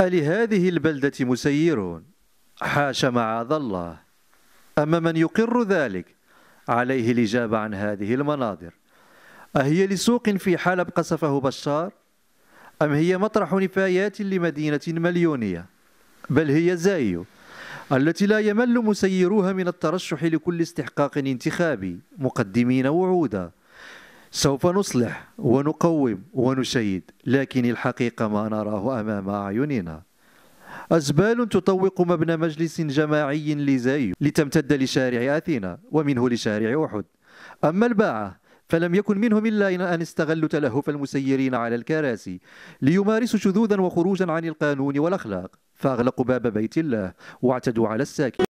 ألهذه البلدة مسيرون حاش معاذ الله أما من يقر ذلك عليه الإجابة عن هذه المناظر أهي لسوق في حلب قصفه بشار أم هي مطرح نفايات لمدينة مليونية بل هي زايو التي لا يمل مسيروها من الترشح لكل استحقاق انتخابي مقدمين وعودا سوف نصلح ونقوم ونشيد لكن الحقيقة ما نراه أمام أعيننا أزبال تطوق مبنى مجلس جماعي لزايو لتمتد لشارع أثينا ومنه لشارع أحد أما الباعة فلم يكن منهم إلا أن استغلوا تلهف المسيرين على الكراسي ليمارسوا شذوذا وخروجا عن القانون والأخلاق فأغلقوا باب بيت الله واعتدوا على الساكن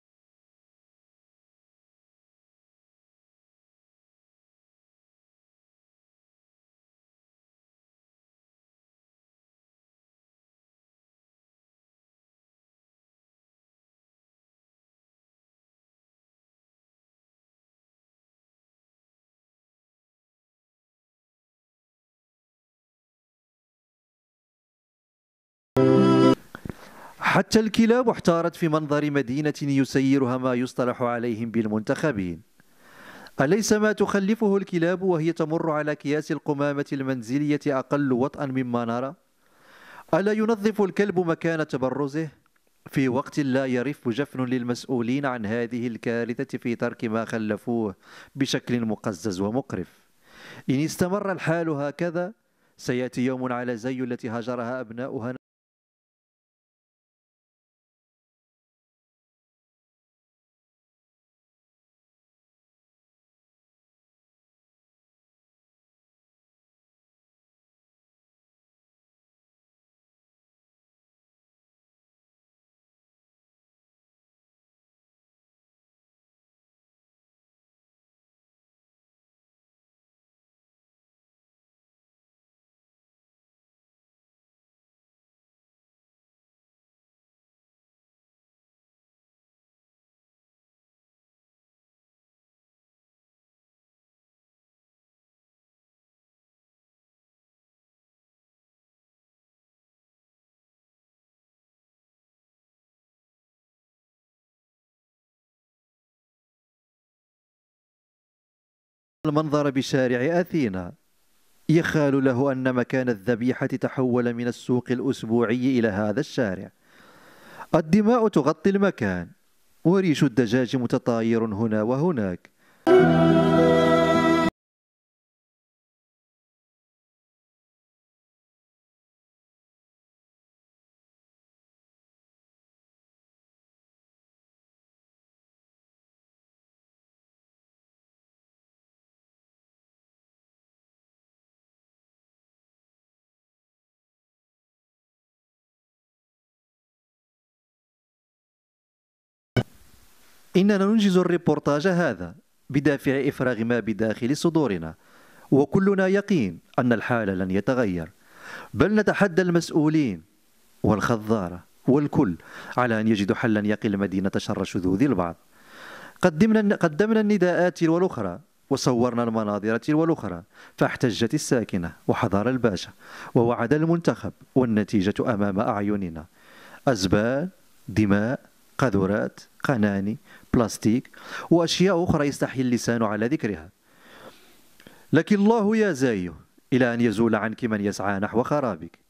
حتى الكلاب احتارت في منظر مدينة يسيرها ما يصطلح عليهم بالمنتخبين أليس ما تخلفه الكلاب وهي تمر على كياس القمامة المنزلية أقل وطئا مما نرى؟ ألا ينظف الكلب مكان تبرزه؟ في وقت لا يرف جفن للمسؤولين عن هذه الكارثة في ترك ما خلفوه بشكل مقزز ومقرف إن استمر الحال هكذا سيأتي يوم على زي التي هجرها أبناؤها المنظر بشارع أثينا يخال له أن مكان الذبيحة تحول من السوق الأسبوعي إلى هذا الشارع الدماء تغطي المكان وريش الدجاج متطاير هنا وهناك إننا ننجز الريبورتاج هذا بدافع إفراغ ما بداخل صدورنا وكلنا يقين أن الحال لن يتغير بل نتحدى المسؤولين والخضارة والكل على أن يجدوا حلا يقل مدينة شر شذوذ البعض قدمنا, قدمنا النداءات والأخرى وصورنا المناظر تلو الأخرى فاحتجت الساكنة وحضر الباشا ووعد المنتخب والنتيجة أمام أعيننا أزبال دماء قاذورات قناني بلاستيك وأشياء أخرى يستحيل اللسان على ذكرها لكن الله يزايه إلى أن يزول عنك من يسعى نحو خرابك